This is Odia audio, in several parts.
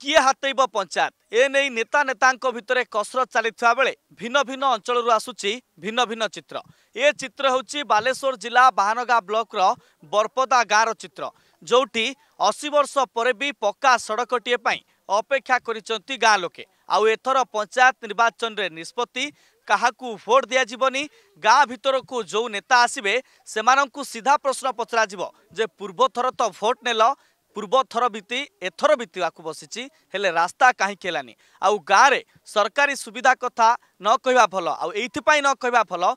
କିଏ ହାତେଇବ ପଞ୍ଚାୟତ ଏ ନେଇ ନେତା ନେତାଙ୍କ ଭିତରେ କସରତ ଚାଲିଥିବା ବେଳେ ଭିନ୍ନ ଭିନ୍ନ ଅଞ୍ଚଳରୁ ଆସୁଛି ଭିନ୍ନ ଭିନ୍ନ ଚିତ୍ର ଏ ଚିତ୍ର ହେଉଛି ବାଲେଶ୍ୱର ଜିଲ୍ଲା ବାହାନଗା ବ୍ଲକର ବରପଦା ଗାଁର ଚିତ୍ର ଯେଉଁଠି ଅଶି ବର୍ଷ ପରେ ବି ପକ୍କା ସଡ଼କଟିଏ ପାଇଁ ଅପେକ୍ଷା କରିଛନ୍ତି ଗାଁ ଲୋକେ ଆଉ ଏଥର ପଞ୍ଚାୟତ ନିର୍ବାଚନରେ ନିଷ୍ପତ୍ତି କାହାକୁ ଭୋଟ୍ ଦିଆଯିବନି ଗାଁ ଭିତରକୁ ଯେଉଁ ନେତା ଆସିବେ ସେମାନଙ୍କୁ ସିଧା ପ୍ରଶ୍ନ ପଚରାଯିବ ଯେ ପୂର୍ବଥର ତ ଭୋଟ୍ ନେଲ ପୂର୍ବଥର ବିତି ଏଥର ବିତିବାକୁ ବସିଛି ହେଲେ ରାସ୍ତା କାହିଁକି ହେଲାନି ଆଉ ଗାଁରେ ସରକାରୀ ସୁବିଧା କଥା ନ କହିବା ଭଲ ଆଉ ଏଇଥିପାଇଁ ନ କହିବା ଭଲ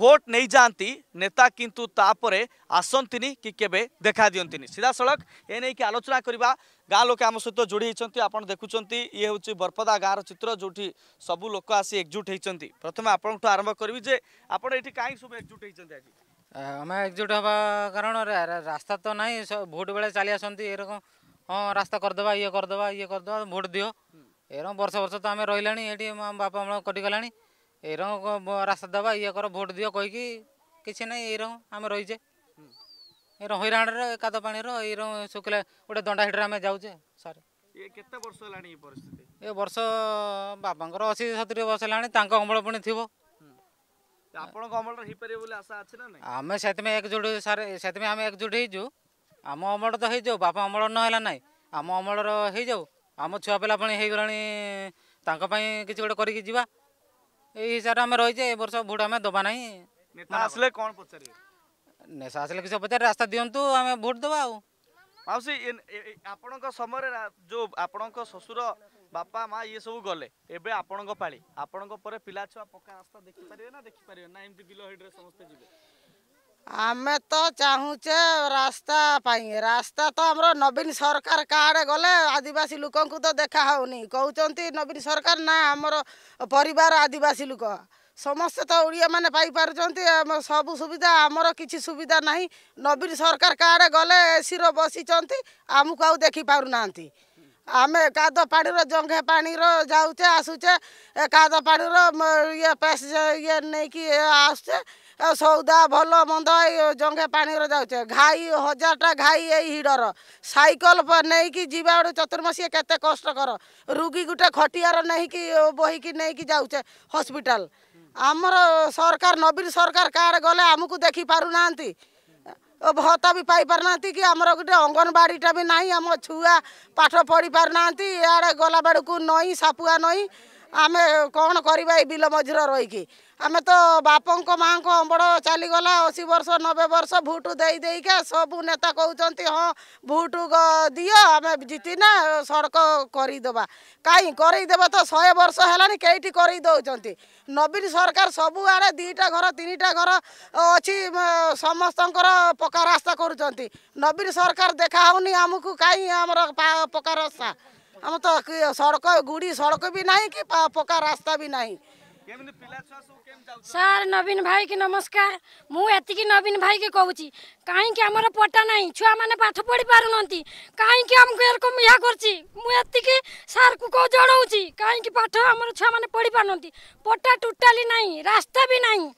ଭୋଟ ନେଇଯାଆନ୍ତି ନେତା କିନ୍ତୁ ତାପରେ ଆସନ୍ତିନି କି କେବେ ଦେଖା ଦିଅନ୍ତିନି ସିଧାସଳଖ ଏ ନେଇକି ଆଲୋଚନା କରିବା ଗାଁ ଲୋକେ ଆମ ସହିତ ଯୋଡ଼ି ହେଇଛନ୍ତି ଆପଣ ଦେଖୁଛନ୍ତି ଇଏ ହେଉଛି ବରପଦା ଗାଁର ଚିତ୍ର ଯେଉଁଠି ସବୁ ଲୋକ ଆସି ଏକଜୁଟ ହେଇଛନ୍ତି ପ୍ରଥମେ ଆପଣଙ୍କଠୁ ଆରମ୍ଭ କରିବି ଯେ ଆପଣ ଏଠି କାହିଁକି ସବୁ ଏକଜୁଟ ହେଇଛନ୍ତି ଆଜି ଆମେ ଏକଜୁଟ ହେବା କାରଣରେ ରାସ୍ତା ତ ନାହିଁ ଭୋଟ ବେଳେ ଚାଲି ଆସନ୍ତି ଏରକମ ହଁ ରାସ୍ତା କରିଦେବା ଇଏ କରିଦେବା ଇଏ କରିଦେବା ଭୋଟ ଦିଅ ଏରକମ ବର୍ଷ ବର୍ଷ ତ ଆମେ ରହିଲାଣି ଏଠି ବାପା ଅମଳ କଟିଗଲାଣି ଏରକମ ରାସ୍ତା ଦେବା ଇଏ କର ଭୋଟ ଦିଅ କହିକି କିଛି ନାହିଁ ଏଇରକମ ଆମେ ରହିଛେ ଏର ହଇରାଣରେ କାଦ ପାଣିର ଏଇରକମ ଶୁଖିଲା ଗୋଟେ ଦଣ୍ଡା ହିଟରେ ଆମେ ଯାଉଛେ ସାର୍ କେତେ ବର୍ଷ ହେଲାଣି ଏ ପରିସ୍ଥିତି ଏ ବର୍ଷ ବାବାଙ୍କର ଅଶୀ ସତୁରି ବର୍ଷ ହେଲାଣି ତାଙ୍କ ଅମଳ ପୁଣି ଥିବ ଆପଣଙ୍କ ଅମଳର ହେଇପାରିବ ବୋଲି ଆଶା ଅଛି ନା ନାହିଁ ଆମେ ସେଥିପାଇଁ ଏକଜୁଟ ସାର ସେଥିପାଇଁ ଆମେ ଏକଜୁଟ ହେଇଛୁ ଆମ ଅମଳ ତ ହେଇଯାଉ ବାପା ଅମଳ ନହେଲା ନାହିଁ ଆମ ଅମଳର ହେଇଯାଉ ଆମ ଛୁଆ ପିଲା ପୁଣି ହେଇଗଲାଣି ତାଙ୍କ ପାଇଁ କିଛି ଗୋଟେ କରିକି ଯିବା ଏଇ ହିସାବରେ ଆମେ ରହିଛେ ଏ ବର୍ଷ ଭୋଟ ଆମେ ଦେବା ନାହିଁ ନେତା ଆସିଲେ କ'ଣ ପଚାରିବେ ନେତା ଆସିଲେ କିଛି ପଚାରିବେ ରାସ୍ତା ଦିଅନ୍ତୁ ଆମେ ଭୋଟ ଦେବା ଆଉ ମାଉସୀ ଆପଣଙ୍କ ସମୟରେ ଯେଉଁ ଆପଣଙ୍କ ଶ୍ୱଶୁର ବାପା ମା ଇଏ ସବୁ ଗଲେ ଏବେ ଆପଣଙ୍କ ପାଳି ଆପଣଙ୍କ ପରେ ପିଲା ଛୁଆ ପକ୍କା ରାସ୍ତା ଦେଖିପାରିବେ ନା ଦେଖିପାରିବେ ନା ଏମିତି ବିଲ ହେଡ଼ରେ ସମସ୍ତେ ଯିବେ ଆମେ ତ ଚାହୁଁଛେ ରାସ୍ତା ପାଇଁ ରାସ୍ତା ତ ଆମର ନବୀନ ସରକାର କାହାଡ଼େ ଗଲେ ଆଦିବାସୀ ଲୋକଙ୍କୁ ତ ଦେଖା ହେଉନି କହୁଛନ୍ତି ନବୀନ ସରକାର ନା ଆମର ପରିବାର ଆଦିବାସୀ ଲୋକ ସମସ୍ତେ ତ ଓଡ଼ିଆମାନେ ପାଇପାରୁଛନ୍ତି ସବୁ ସୁବିଧା ଆମର କିଛି ସୁବିଧା ନାହିଁ ନବୀନ ସରକାର କାହାଡ଼େ ଗଲେ ଏସିର ବସିଛନ୍ତି ଆମକୁ ଆଉ ଦେଖିପାରୁନାହାନ୍ତି ଆମେ କାଦ ପାଣିର ଜଙ୍ଘେ ପାଣିର ଯାଉଛେ ଆସୁଛେ କାଦ ପାଣିର ଇଏ ପେସ୍ ଇଏ ନେଇକି ଆସୁଛେ ସଉଦା ଭଲ ମନ୍ଦ ଜଙ୍ଘେ ପାଣିର ଯାଉଛେ ଘାଇ ହଜାରଟା ଘାଇ ଏଇ ହିଡ଼ର ସାଇକେଲ ନେଇକି ଯିବା ଗୋଟେ ଚତୁର୍ମାସିଆ କେତେ କଷ୍ଟକର ରୋଗୀ ଗୋଟେ ଖଟିଆର ନେଇକି ବୋହିକି ନେଇକି ଯାଉଛେ ହସ୍ପିଟାଲ ଆମର ସରକାର ନବୀନ ସରକାର କାର୍ଡ଼ ଗଲେ ଆମକୁ ଦେଖିପାରୁନାହାନ୍ତି ଭତ୍ତା ବି ପାଇପାରୁନାହାନ୍ତି କି ଆମର ଗୋଟେ ଅଙ୍ଗନବାଡ଼ିଟା ବି ନାହିଁ ଆମ ଛୁଆ ପାଠ ପଢ଼ିପାରୁନାହାନ୍ତି ଇଆଡ଼େ ଗଲାବେଳକୁ ନଈ ସାପୁଆ ନଈ ଆମେ କ'ଣ କରିବା ଏଇ ବିଲ ମଝିରେ ରହିକି ଆମେ ତ ବାପଙ୍କ ମାଆଙ୍କ ଅମ୍ବଡ଼ ଚାଲିଗଲା ଅଶୀ ବର୍ଷ ନବେ ବର୍ଷ ଭୋଟ ଦେଇ ଦେଇକା ସବୁ ନେତା କହୁଛନ୍ତି ହଁ ଭୋଟ ଦିଅ ଆମେ ଜିତିନା ସଡ଼କ କରିଦେବା କାହିଁ କରେଇଦେବା ତ ଶହେ ବର୍ଷ ହେଲାଣି କେଇଠି କରେଇ ଦେଉଛନ୍ତି ନବୀନ ସରକାର ସବୁଆଡ଼େ ଦୁଇଟା ଘର ତିନିଟା ଘର ଅଛି ସମସ୍ତଙ୍କର ପକ୍କା ରାସ୍ତା କରୁଛନ୍ତି ନବୀନ ସରକାର ଦେଖା ହେଉନି ଆମକୁ କାହିଁ ଆମର ପକ୍କା ରାସ୍ତା ଆମ ତ ସଡ଼କ ଗୁଡ଼ି ସଡ଼କ ବି ନାହିଁ କି ପକା ରାସ୍ତା ବି ନାହିଁ ସାର୍ ନବୀନ ଭାଇକି ନମସ୍କାର ମୁଁ ଏତିକି ନବୀନ ଭାଇକି କହୁଛି କାହିଁକି ଆମର ପଟା ନାହିଁ ଛୁଆମାନେ ପାଠ ପଢ଼ି ପାରୁନାହାନ୍ତି କାହିଁକି ଆମକୁ ଏରକମ ଏହା କରୁଛି ମୁଁ ଏତିକି ସାର୍କୁ କେଉଁ ଜଣାଉଛି କାହିଁକି ପାଠ ଆମର ଛୁଆମାନେ ପଢ଼ି ପାରୁନାହାନ୍ତି ପଟା ଟୋଟାଲି ନାହିଁ ରାସ୍ତା ବି ନାହିଁ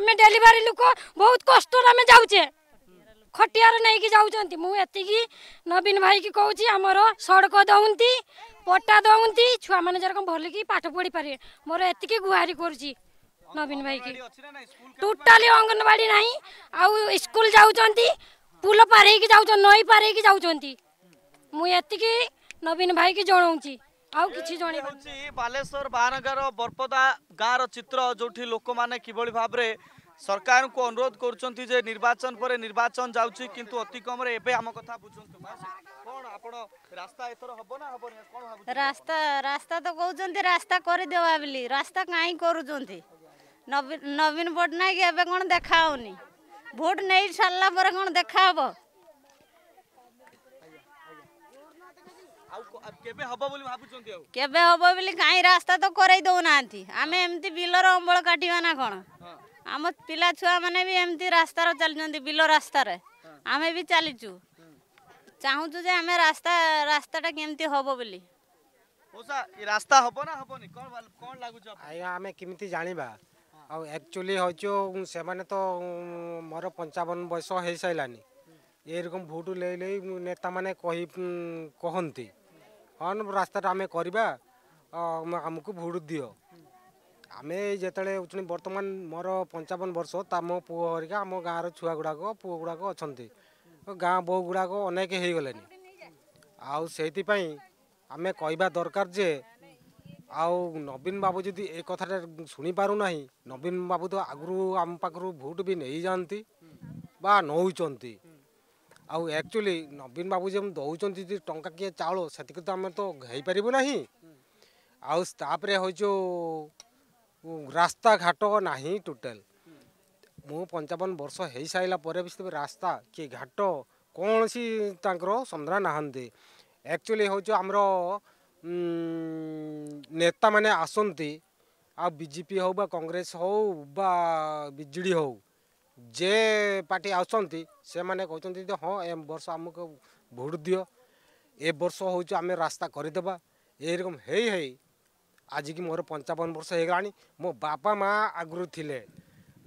ଆମେ ଡେଲିଭରି ଲୋକ ବହୁତ କଷ୍ଟରେ ଆମେ ଯାଉଛେ ଖଟିଆର ନେଇକି ଯାଉଛନ୍ତି ମୁଁ ଏତିକି ନବୀନ ଭାଇକି କହୁଛି ଆମର ସଡ଼କ ଦେଉନ୍ତି ପଟା ଦେଉନ୍ତି ଛୁଆମାନେ ଯେରକମ ଭଲକି ପାଠ ପଢ଼ିପାରିବେ ମୋର ଏତିକି ଗୁହାରି କରୁଛି ନବୀନ ଭାଇକି ଟୋଟାଲି ଅଙ୍ଗନବାଡ଼ି ନାହିଁ ଆଉ ସ୍କୁଲ ଯାଉଛନ୍ତି ପୁଲ ପାର ହେଇକି ଯାଉଛନ୍ତି ନଈ ପାର ହେଇକି ଯାଉଛନ୍ତି ମୁଁ ଏତିକି ନବୀନ ଭାଇକି ଜଣାଉଛି ଆଉ କିଛି ଜଣେ ବାଲେଶ୍ୱର ବାହାନଗାର ବରପଦା ଗାଁର ଚିତ୍ର ଯୋଉଠି ଲୋକମାନେ କିଭଳି ଭାବରେ ସରକାରଙ୍କୁ ଅନୁରୋଧ କରୁଛନ୍ତି ଯେ ନିର୍ବାଚନ ପରେ ନିର୍ବାଚନ ଯାଉଛି କିନ୍ତୁ ଅତି କମରେ ଏବେ ଆମ କଥା ବୁଝନ୍ତୁ କ'ଣ ଆପଣ ରାସ୍ତା ଏଥର ହବ ନା ହବନି କ'ଣ ରାସ୍ତା ରାସ୍ତା ତ କହୁଛନ୍ତି ରାସ୍ତା କରିଦେବା ବୋଲି ରାସ୍ତା କାହିଁ କରୁଛନ୍ତି ନବୀନ ପଟ୍ଟନାୟକ ଏବେ କ'ଣ ଦେଖା ହେଉନି ଭୋଟ ନେଇ ସାରିଲା ପରେ କ'ଣ ଦେଖା ହବ କେବେ ହବ ବୋଲି କାହିଁ ରାସ୍ତା ତ କରେଇ ଦଉନାହାନ୍ତି ଆମେ ଏମିତି ବିଲର ଅମ୍ବଳ କାଟିବା ନା କ'ଣ ଆମ ପିଲା ଛୁଆମାନେ ବି ଏମିତି ରାସ୍ତାରେ ଚାଲିଛନ୍ତି ବିଲ ରାସ୍ତାରେ ଆମେ ବି ଚାଲିଛୁ ଚାହୁଁଛୁ ଯେ ଆମେ ରାସ୍ତା ରାସ୍ତାଟା କେମିତି ହବ ବୋଲି ରାସ୍ତା ହବ ନା ହବନି କ'ଣ ଲାଗୁଛି ଆଜ୍ଞା ଆମେ କେମିତି ଜାଣିବା ଆଉ ଆକ୍ଚୁଆଲି ହେଉଛୁ ସେମାନେ ତ ମୋର ପଞ୍ଚାବନ ବୟସ ହୋଇସାରିଲାନି ଏରକମ ଭୋଟ ନେଇ ନେଇ ନେତାମାନେ କହି କହନ୍ତି ହଁ ରାସ୍ତାଟା ଆମେ କରିବା ଆମକୁ ଭୋଟ ଦିଅ ଆମେ ଯେତେବେଳେ ହେଉଛନ୍ତି ବର୍ତ୍ତମାନ ମୋର ପଞ୍ଚାବନ ବର୍ଷ ତା ମୋ ପୁଅ ହରିକା ଆମ ଗାଁର ଛୁଆ ଗୁଡ଼ାକ ପୁଅ ଗୁଡ଼ାକ ଅଛନ୍ତି ଗାଁ ବୋହୂ ଗୁଡ଼ାକ ଅନେକ ହେଇଗଲେଣି ଆଉ ସେଇଥିପାଇଁ ଆମେ କହିବା ଦରକାର ଯେ ଆଉ ନବୀନ ବାବୁ ଯଦି ଏ କଥାଟା ଶୁଣିପାରୁନାହିଁ ନବୀନ ବାବୁ ତ ଆଗରୁ ଆମ ପାଖରୁ ଭୋଟ୍ ବି ନେଇଯାଆନ୍ତି ବା ନେଉଛନ୍ତି ଆଉ ଆକ୍ଚୁଆଲି ନବୀନ ବାବୁ ଯେମିତି ଦେଉଛନ୍ତି ଯଦି ଟଙ୍କା କିଏ ଚାଉଳ ସେତିକି ତ ଆମେ ତ ହେଇପାରିବୁ ନାହିଁ ଆଉ ତାପରେ ହେଉଛୁ ରାସ୍ତାଘାଟ ନାହିଁ ଟୋଟାଲ ମୁଁ ପଞ୍ଚାବନ ବର୍ଷ ହେଇସାରିଲା ପରେ ବି ସେତେବେଳେ ରାସ୍ତା କି ଘାଟ କୌଣସି ତାଙ୍କର ସନ୍ଧାନ ନାହାନ୍ତି ଆକ୍ଚୁଆଲି ହେଉଛି ଆମର ନେତାମାନେ ଆସନ୍ତି ଆଉ ବିଜେପି ହେଉ ବା କଂଗ୍ରେସ ହେଉ ବା ବିଜେଡ଼ି ହେଉ ଯେ ପାର୍ଟି ଆସୁଛନ୍ତି ସେମାନେ କହୁଛନ୍ତି ଯେ ହଁ ଏ ବର୍ଷ ଆମକୁ ଭୋଟ୍ ଦିଅ ଏ ବର୍ଷ ହେଉଛି ଆମେ ରାସ୍ତା କରିଦେବା ଏଇରକମ ହେଇ ହେଇ ଆଜିକି ମୋର ପଞ୍ଚାବନ ବର୍ଷ ହେଇଗଲାଣି ମୋ ବାପା ମାଆ ଆଗରୁ ଥିଲେ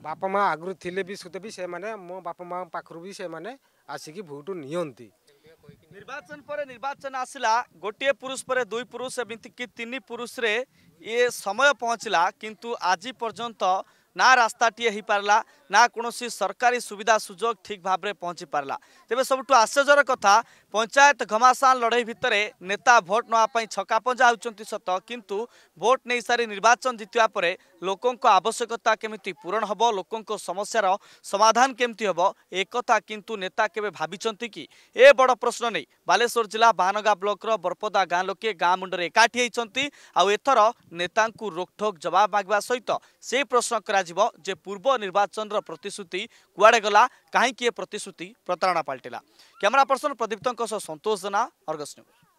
ବାପା ମାଆ ଆଗରୁ ଥିଲେ ବି ସତେ ବି ସେମାନେ ମୋ ବାପା ମାଆ ପାଖରୁ ବି ସେମାନେ ଆସିକି ଭୋଟ୍ ନିଅନ୍ତି ନିର୍ବାଚନ ପରେ ନିର୍ବାଚନ ଆସିଲା ଗୋଟିଏ ପୁରୁଷ ପରେ ଦୁଇ ପୁରୁଷ ଏମିତିକି ତିନି ପୁରୁଷରେ ଇଏ ସମୟ ପହଞ୍ଚିଲା କିନ୍ତୁ ଆଜି ପର୍ଯ୍ୟନ୍ତ ନା ରାସ୍ତାଟିଏ ହେଇପାରିଲା ନା କୌଣସି ସରକାରୀ ସୁବିଧା ସୁଯୋଗ ଠିକ୍ ଭାବରେ ପହଞ୍ଚି ପାରିଲା ତେବେ ସବୁଠୁ ଆଶ୍ଚର୍ଯ୍ୟର କଥା ପଞ୍ଚାୟତ ଘମାସାନ ଲଢ଼େଇ ଭିତରେ ନେତା ଭୋଟ୍ ନେବା ପାଇଁ ଛକାପଞ୍ଜା ହେଉଛନ୍ତି ସତ କିନ୍ତୁ ଭୋଟ୍ ନେଇସାରି ନିର୍ବାଚନ ଜିତିବା ପରେ ଲୋକଙ୍କ ଆବଶ୍ୟକତା କେମିତି ପୂରଣ ହେବ ଲୋକଙ୍କ ସମସ୍ୟାର ସମାଧାନ କେମିତି ହେବ ଏକଥା କିନ୍ତୁ ନେତା କେବେ ଭାବିଛନ୍ତି କି ଏ ବଡ଼ ପ୍ରଶ୍ନ ନେଇ ବାଲେଶ୍ୱର ଜିଲ୍ଲା ବାହାନଗା ବ୍ଲକର ବରପଦା ଗାଁ ଲୋକେ ଗାଁ ମୁଣ୍ଡରେ ଏକାଠି ହୋଇଛନ୍ତି ଆଉ ଏଥର ନେତାଙ୍କୁ ରୋକଠୋକ୍ ଜବାବ ମାଗିବା ସହିତ ସେ ପ୍ରଶ୍ନ କରା जीवो जे पूर्व निर्वाचन र प्रतिसृति गला कहीं कि ए प्रतिसृति प्रतराणा पार्टीला क्यामेरा पर्सन प्रदीप तङको स जना अर्गस न्यूज